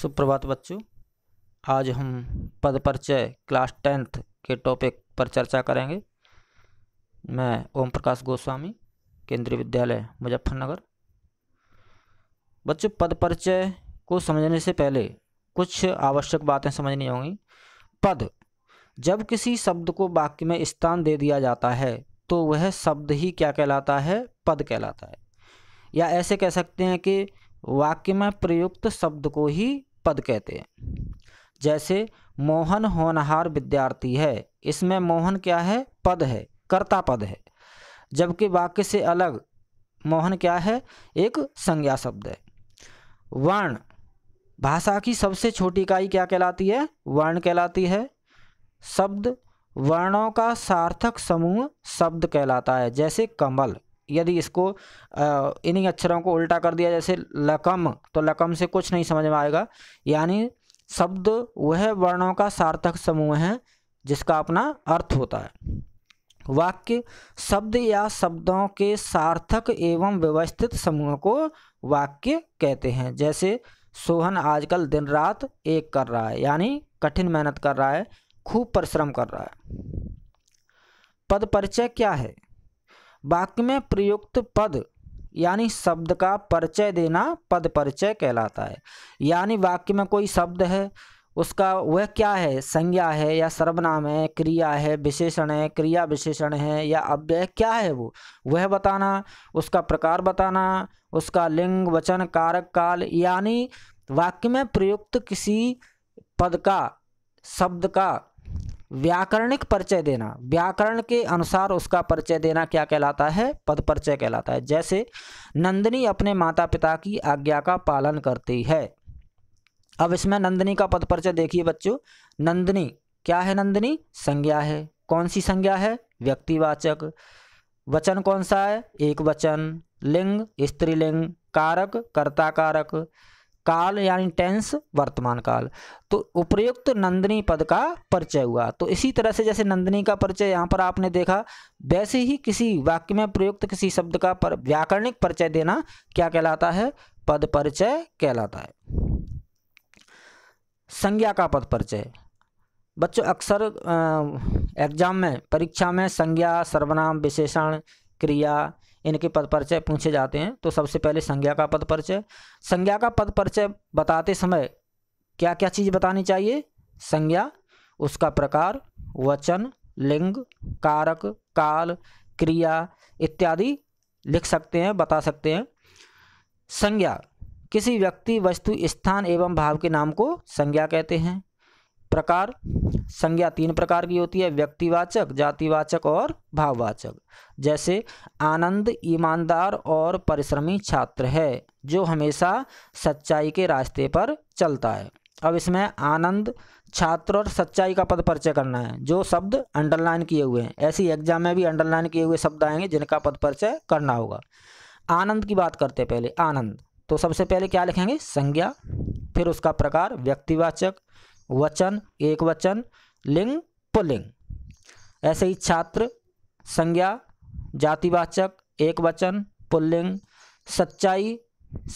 सुप्रभात बच्चों आज हम पद परिचय क्लास टेंथ के टॉपिक पर चर्चा करेंगे मैं ओम प्रकाश गोस्वामी केंद्रीय विद्यालय मुजफ्फरनगर बच्चों पद परिचय को समझने से पहले कुछ आवश्यक बातें समझनी होंगी पद जब किसी शब्द को वाक्य में स्थान दे दिया जाता है तो वह शब्द ही क्या कहलाता है पद कहलाता है या ऐसे कह सकते हैं कि वाक्य में प्रयुक्त शब्द को ही पद कहते हैं जैसे मोहन होनहार विद्यार्थी है इसमें मोहन क्या है पद है कर्ता पद है जबकि वाक्य से अलग मोहन क्या है एक संज्ञा शब्द है वर्ण भाषा की सबसे छोटी इकाई क्या कहलाती है वर्ण कहलाती है शब्द वर्णों का सार्थक समूह शब्द कहलाता है जैसे कमल यदि इसको इन्हीं अक्षरों को उल्टा कर दिया जैसे लकम तो लकम से कुछ नहीं समझ में आएगा यानी शब्द वह वर्णों का सार्थक समूह है जिसका अपना अर्थ होता है वाक्य शब्द या शब्दों के सार्थक एवं व्यवस्थित समूह को वाक्य कहते हैं जैसे सोहन आजकल दिन रात एक कर रहा है यानी कठिन मेहनत कर रहा है खूब परिश्रम कर रहा है पद परिचय क्या है वाक्य में प्रयुक्त पद यानी शब्द का परिचय देना पद परिचय कहलाता है यानी वाक्य में कोई शब्द है उसका वह क्या है संज्ञा है या सर्वनाम है क्रिया है विशेषण है क्रिया विशेषण है या अव्यय क्या है वो वह बताना उसका प्रकार बताना उसका लिंग वचन कारक काल यानी वाक्य में प्रयुक्त किसी पद का शब्द का व्याकरणिक परिचय देना व्याकरण के अनुसार उसका परिचय देना क्या कहलाता है पद परिचय कहलाता है जैसे नंदिनी अपने माता पिता की आज्ञा का पालन करती है अब इसमें नंदिनी का पद परिचय देखिए बच्चों नंदिनी क्या है नंदिनी संज्ञा है कौन सी संज्ञा है व्यक्तिवाचक वचन कौन सा है एक वचन लिंग स्त्रीलिंग कारक कर्ता कारक काल यानी टेंस वर्तमान काल तो उपयुक्त नंदिनी पद का परिचय हुआ तो इसी तरह से जैसे नंदिनी का परिचय यहाँ पर आपने देखा वैसे ही किसी वाक्य में प्रयुक्त किसी शब्द का पर व्याकरणिक परिचय देना क्या कहलाता है पद परिचय कहलाता है संज्ञा का पद परिचय बच्चों अक्सर एग्जाम में परीक्षा में संज्ञा सर्वनाम विशेषण क्रिया इनके पद परिचय पूछे जाते हैं तो सबसे पहले संज्ञा का पद परिचय संज्ञा का पद परिचय बताते समय क्या क्या चीज़ बतानी चाहिए संज्ञा उसका प्रकार वचन लिंग कारक काल क्रिया इत्यादि लिख सकते हैं बता सकते हैं संज्ञा किसी व्यक्ति वस्तु स्थान एवं भाव के नाम को संज्ञा कहते हैं प्रकार संज्ञा तीन प्रकार की होती है व्यक्तिवाचक जातिवाचक और भाववाचक जैसे आनंद ईमानदार और परिश्रमी छात्र है जो हमेशा सच्चाई के रास्ते पर चलता है अब इसमें आनंद छात्र और सच्चाई का पद परिचय करना है जो शब्द अंडरलाइन किए हुए हैं ऐसी एग्जाम में भी अंडरलाइन किए हुए शब्द आएंगे जिनका पद परिचय करना होगा आनंद की बात करते हैं पहले आनंद तो सबसे पहले क्या लिखेंगे संज्ञा फिर उसका प्रकार व्यक्तिवाचक वचन एक वचन लिंग पुलिंग ऐसे ही छात्र संज्ञा जातिवाचक एक वचन पुल्लिंग सच्चाई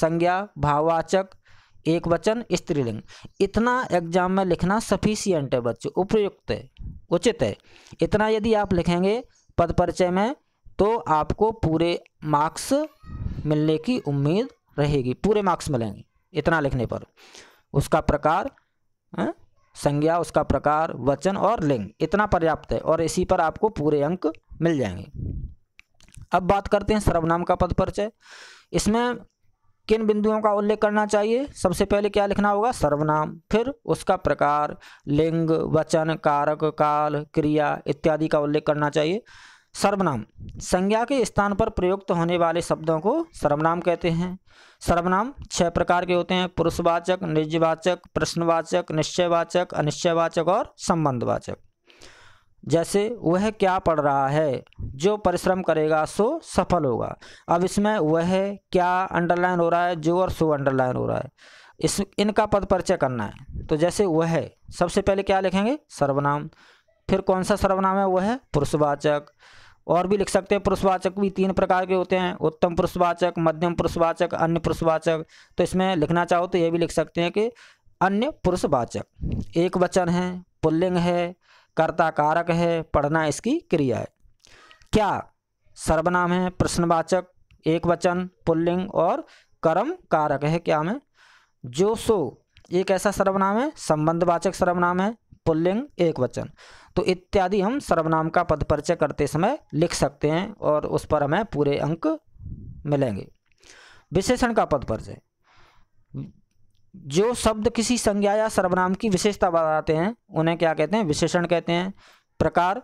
संज्ञा भाववाचक एक वचन स्त्रीलिंग इतना एग्जाम में लिखना सफिशियंट है बच्चों उपयुक्त है उचित है इतना यदि आप लिखेंगे पद परिचय में तो आपको पूरे मार्क्स मिलने की उम्मीद रहेगी पूरे मार्क्स मिलेंगे इतना लिखने पर उसका प्रकार है? हाँ? संज्ञा उसका प्रकार वचन और लिंग इतना पर्याप्त है और इसी पर आपको पूरे अंक मिल जाएंगे अब बात करते हैं सर्वनाम का पद परिचय इसमें किन बिंदुओं का उल्लेख करना चाहिए सबसे पहले क्या लिखना होगा सर्वनाम फिर उसका प्रकार लिंग वचन कारक काल क्रिया इत्यादि का उल्लेख करना चाहिए सर्वनाम संज्ञा के स्थान पर प्रयुक्त होने वाले शब्दों को सर्वनाम कहते हैं सर्वनाम छह प्रकार के होते हैं पुरुषवाचक निजवाचक प्रश्नवाचक निश्चयवाचक अनिश्चयवाचक और संबंधवाचक जैसे वह क्या पढ़ रहा है जो परिश्रम करेगा सो सफल होगा अब इसमें वह क्या अंडरलाइन हो रहा है जो और सो अंडरलाइन हो रहा है इस इनका पद परिचय करना है तो जैसे वह सबसे पहले क्या लिखेंगे सर्वनाम फिर कौन सा सर्वनाम है वो है पुरुषवाचक और भी लिख सकते हैं पुरुषवाचक भी तीन प्रकार के होते हैं उत्तम पुरुषवाचक मध्यम पुरुषवाचक अन्य पुरुषवाचक तो इसमें लिखना चाहो तो ये भी लिख सकते हैं कि अन्य पुरुषवाचक एक वचन है पुल्लिंग है कर्ता कारक है पढ़ना इसकी क्रिया है क्या सर्वनाम है प्रश्नवाचक एक वचन पुल्लिंग और कर्म कारक है क्या में जो सो एक ऐसा सर्वनाम है संबंधवाचक सर्वनाम है पुल्लिंग एक वचन तो इत्यादि हम सर्वनाम का पद परिचय करते समय लिख सकते हैं और उस पर हमें पूरे अंक मिलेंगे विशेषण का पद परिचय जो शब्द किसी संज्ञा या सर्वनाम की विशेषता बताते हैं उन्हें क्या कहते हैं विशेषण कहते हैं प्रकार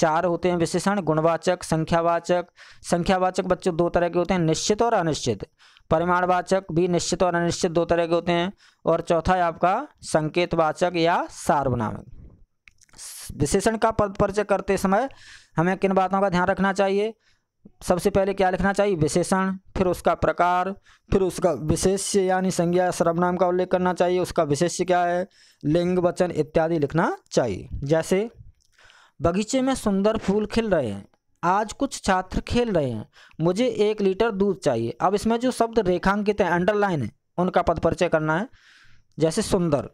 चार होते हैं विशेषण गुणवाचक संख्यावाचक संख्यावाचक बच्चों दो तरह के होते हैं निश्चित और अनिश्चित परिमाणवाचक भी निश्चित और अनिश्चित दो तरह के होते हैं और चौथा है आपका संकेतवाचक या सार्वनाम विशेषण का पद परिचय करते समय हमें किन बातों का ध्यान रखना चाहिए सबसे पहले क्या लिखना चाहिए विशेषण फिर उसका प्रकार फिर उसका विशेष्य यानी संज्ञा सर्वनाम का उल्लेख करना चाहिए उसका विशेष्य क्या है लिंग वचन इत्यादि लिखना चाहिए जैसे बगीचे में सुंदर फूल खिल रहे हैं आज कुछ छात्र खेल रहे हैं मुझे एक लीटर दूध चाहिए अब इसमें जो शब्द रेखांकित है अंडरलाइन है उनका पद परिचय करना है जैसे सुंदर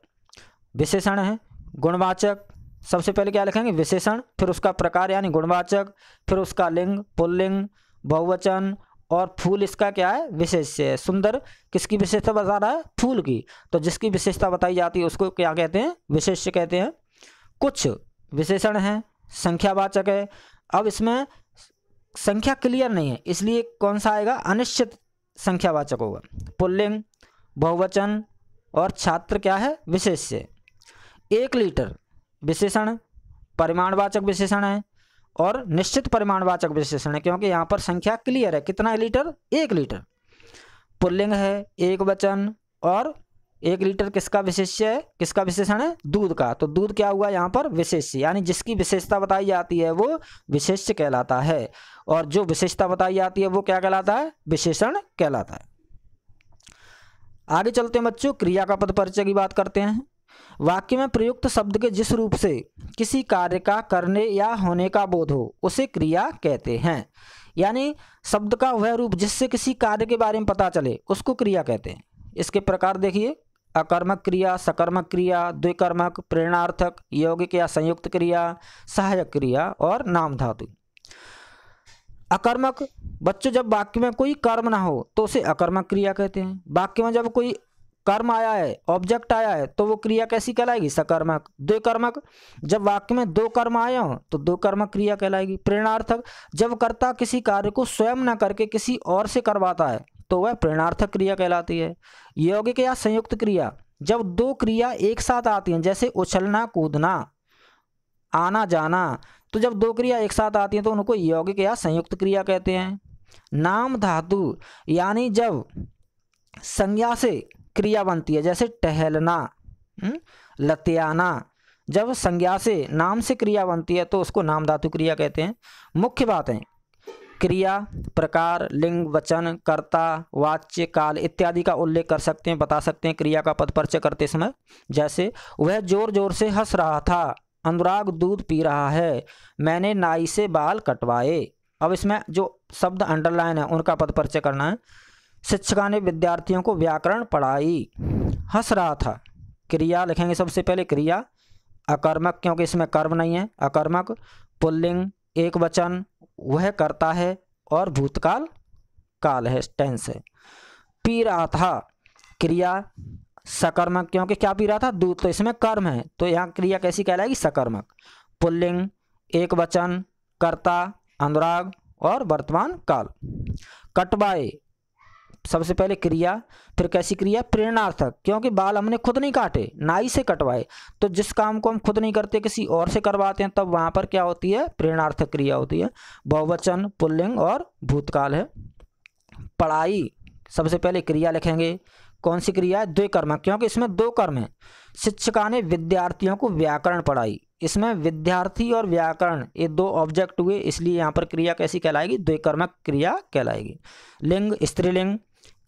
विशेषण है गुणवाचक सबसे पहले क्या लिखेंगे विशेषण फिर उसका प्रकार यानी गुणवाचक फिर उसका लिंग पुल्लिंग बहुवचन और फूल इसका क्या है विशेष है सुंदर किसकी विशेषता बता रहा है फूल की तो जिसकी विशेषता बताई जाती है उसको क्या कहते हैं विशेष्य कहते हैं कुछ विशेषण है संख्यावाचक है अब इसमें संख्या क्लियर नहीं है इसलिए कौन सा आएगा अनिश्चित संख्यावाचक होगा पुल्लिंग बहुवचन और छात्र क्या है विशेष्य एक लीटर विशेषण परिमाणवाचक विशेषण है और निश्चित परिमाणवाचक विशेषण है क्योंकि यहाँ पर संख्या क्लियर है कितना लीटर एक लीटर पुल्लिंग है एक वचन और एक लीटर किसका विशेष्य है किसका विशेषण है दूध का तो दूध क्या हुआ यहाँ पर विशेष्य यानी जिसकी विशेषता बताई जाती है वो विशेष्य कहलाता है और जो विशेषता बताई जाती है वो क्या कहलाता है विशेषण कहलाता है आगे चलते हैं बच्चों क्रिया का पद परिचय की बात करते हैं वाक्य में प्रयुक्त शब्द के जिस रूप से किसी कार्य का करने या होने का बोध हो उसे क्रिया कहते हैं यानी शब्द का वह रूप जिससे किसी कार्य के बारे में पता चले उसको क्रिया कहते हैं इसके प्रकार देखिए अकर्मक क्रिया सकर्मक क्रिया द्विकर्मक प्रेरणार्थक यौगिक या संयुक्त क्रिया सहायक क्रिया और नाम धातु अकर्मक बच्चों जब वाक्य में कोई कर्म ना हो तो उसे अकर्मक क्रिया कहते हैं वाक्य में जब कोई कर्म आया है ऑब्जेक्ट आया है तो वो क्रिया कैसी कहलाएगी सकर्मक दो कर्मक जब वाक्य में दो कर्म आए हों तो दो कर्मक क्रिया कहलाएगी प्रेरणार्थक जब कर्ता किसी कार्य को स्वयं न करके किसी और से करवाता है तो वह प्रेरणार्थक क्रिया कहलाती है यौगिक या संयुक्त क्रिया जब दो क्रिया एक साथ आती हैं जैसे उछलना कूदना आना जाना तो जब दो क्रिया एक साथ आती हैं तो उनको यौगिक या संयुक्त क्रिया कहते हैं नाम धातु यानी जब संज्ञा से क्रिया बनती है जैसे टहलना हम्म, लतियाना जब संज्ञा से नाम से क्रिया बनती है तो उसको नाम धातु क्रिया कहते हैं मुख्य बातें क्रिया प्रकार लिंग वचन कर्ता वाच्य काल इत्यादि का उल्लेख कर सकते हैं बता सकते हैं क्रिया का पद परिचय करते समय जैसे वह जोर जोर से हंस रहा था अनुराग दूध पी रहा है मैंने नाई से बाल कटवाए अब इसमें जो शब्द अंडरलाइन है उनका पद परिचय करना है शिक्षिका ने विद्यार्थियों को व्याकरण पढ़ाई हंस रहा था क्रिया लिखेंगे सबसे पहले क्रिया अकर्मक क्योंकि इसमें कर्म नहीं है अकर्मक पुल्लिंग एक वचन वह करता है और भूतकाल काल है टेंस है पी रहा था क्रिया सकर्मक क्योंकि क्या पी रहा था दूध तो इसमें कर्म है तो यहाँ क्रिया कैसी कहलाएगी सकर्मक पुल्लिंग एक वचन कर्ता अनुराग और वर्तमान काल कटवाए सबसे पहले क्रिया फिर कैसी क्रिया प्रेरणार्थक क्योंकि बाल हमने खुद नहीं काटे नाई से कटवाए तो जिस काम को हम खुद नहीं करते किसी और से करवाते हैं तब वहाँ पर क्या होती है प्रेरणार्थक क्रिया होती है बहुवचन पुल्लिंग और भूतकाल है पढ़ाई सबसे पहले क्रिया लिखेंगे कौन सी क्रिया है द्विकर्म क्योंकि इसमें दो कर्म है शिक्षिका ने विद्यार्थियों को व्याकरण पढ़ाई इसमें विद्यार्थी और व्याकरण ये दो ऑब्जेक्ट हुए इसलिए यहाँ पर क्रिया कैसी कहलाएगी द्विकर्मक क्रिया कहलाएगी लिंग स्त्रीलिंग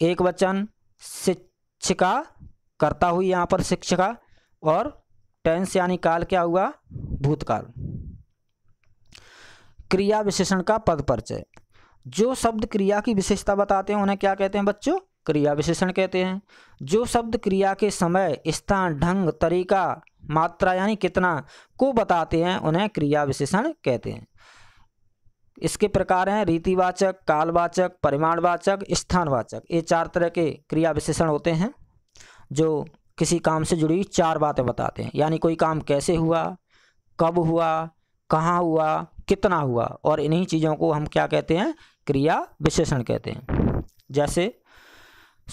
एक वचन शिक्षिका करता हुई यहाँ पर शिक्षिका और टेंस यानी काल क्या हुआ भूतकाल क्रिया विशेषण का पद परिचय जो शब्द क्रिया की विशेषता बताते हैं उन्हें क्या कहते हैं बच्चों क्रिया विशेषण कहते हैं जो शब्द क्रिया के समय स्थान ढंग तरीका मात्रा यानी कितना को बताते हैं उन्हें क्रिया विशेषण कहते हैं इसके प्रकार हैं रीतिवाचक कालवाचक परिमाणवाचक स्थानवाचक ये चार तरह के क्रिया विशेषण होते हैं जो किसी काम से जुड़ी चार बातें बताते हैं यानी कोई काम कैसे हुआ कब हुआ कहाँ हुआ कितना हुआ और इन्हीं चीज़ों को हम क्या कहते हैं क्रिया विशेषण कहते हैं जैसे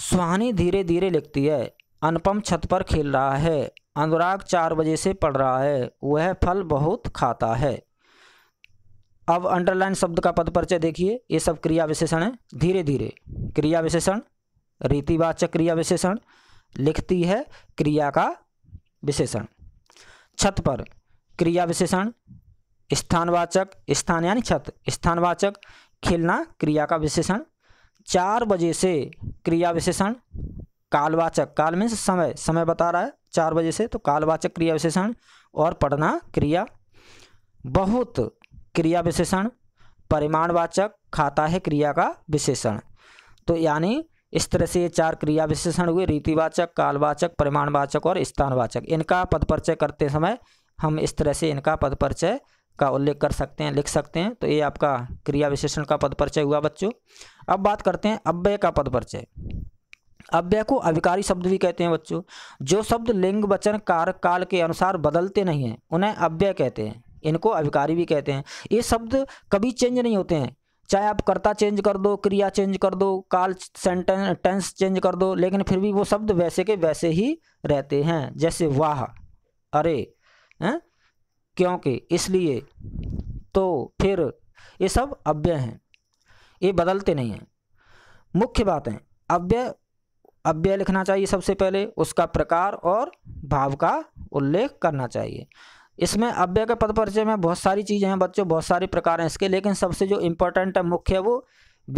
सुहानी धीरे धीरे लिखती है अनुपम छत पर खेल रहा है अनुराग चार बजे से पढ़ रहा है वह फल बहुत खाता है अब अंडरलाइन शब्द का पद परिचय देखिए ये सब क्रिया विशेषण है धीरे धीरे क्रिया विशेषण रीतिवाचक क्रिया विशेषण लिखती है क्रिया का विशेषण छत पर क्रिया विशेषण स्थानवाचक स्थान यानी छत स्थानवाचक खेलना क्रिया का विशेषण चार बजे से क्रिया विशेषण कालवाचक काल में समय समय बता रहा है चार बजे से तो कालवाचक क्रिया विशेषण और पढ़ना क्रिया बहुत क्रिया विशेषण परिमाणवाचक खाता है क्रिया का विशेषण तो यानी इस तरह से ये चार क्रिया विशेषण हुए रीतिवाचक कालवाचक परिमाणवाचक और स्थानवाचक इनका पद परिचय करते समय हम इस तरह से इनका पद परिचय का उल्लेख कर सकते हैं लिख सकते हैं तो ये आपका क्रिया विशेषण का पद परिचय हुआ बच्चों अब बात करते हैं अव्यय का पद परिचय अव्यय को अविकारी शब्द भी कहते हैं बच्चों जो शब्द लिंग वचन कार काल के अनुसार बदलते नहीं हैं उन्हें अव्यय कहते हैं इनको अभिकारी भी कहते हैं ये शब्द कभी चेंज नहीं होते हैं चाहे आप कर्ता चेंज कर दो क्रिया चेंज कर दो काल सेंटेंस टेंस चेंज कर दो लेकिन फिर भी वो शब्द वैसे के वैसे ही रहते हैं जैसे वाह अरे हैं क्योंकि इसलिए तो फिर ये सब अव्यय हैं ये बदलते नहीं हैं मुख्य बात है अव्यय अव्यय लिखना चाहिए सबसे पहले उसका प्रकार और भाव का उल्लेख करना चाहिए इसमें अव्यय के पद परिचय में बहुत सारी चीज़ें हैं बच्चों बहुत सारे प्रकार हैं इसके लेकिन सबसे जो इम्पोर्टेंट है मुख्य है वो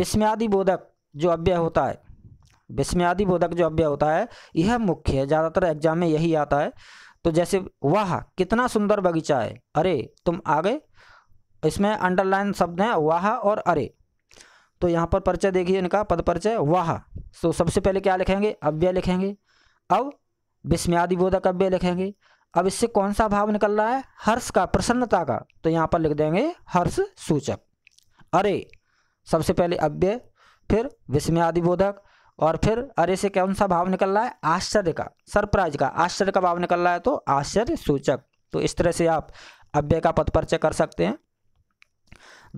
विस्म्यादि बोधक जो अव्यय होता है विस्म्यादि बोधक जो अव्यय होता है यह मुख्य है ज़्यादातर एग्जाम में यही आता है तो जैसे वाह कितना सुंदर बगीचा है अरे तुम आगे इसमें अंडरलाइन शब्द हैं वाह और अरे तो यहाँ पर परिचय देखिए इनका पद परिचय वाह तो सबसे पहले क्या लिखेंगे अव्यय लिखेंगे अब विस्म्यादि बोधक अव्यय लिखेंगे अब इससे कौन सा भाव निकल रहा है हर्ष का प्रसन्नता का तो यहाँ पर लिख देंगे हर्ष सूचक अरे सबसे पहले अव्य फिर बोधक और फिर अरे से कौन सा भाव निकल रहा है आश्चर्य का सरप्राइज का आश्चर्य का भाव निकल रहा है तो आश्चर्य सूचक तो इस तरह से आप अव्य का पद परिचय कर सकते हैं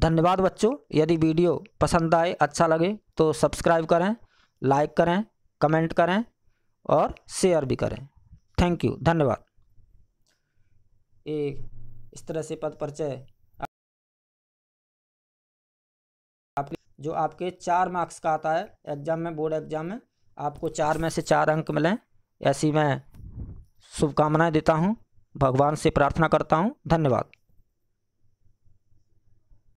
धन्यवाद बच्चों यदि वीडियो पसंद आए अच्छा लगे तो सब्सक्राइब करें लाइक करें कमेंट करें और शेयर भी करें थैंक यू धन्यवाद एक इस तरह से पद परिचय आपके जो आपके चार मार्क्स का आता है एग्जाम में बोर्ड एग्जाम में आपको चार में से चार अंक मिलें ऐसी मैं शुभकामनाएं देता हूं भगवान से प्रार्थना करता हूं धन्यवाद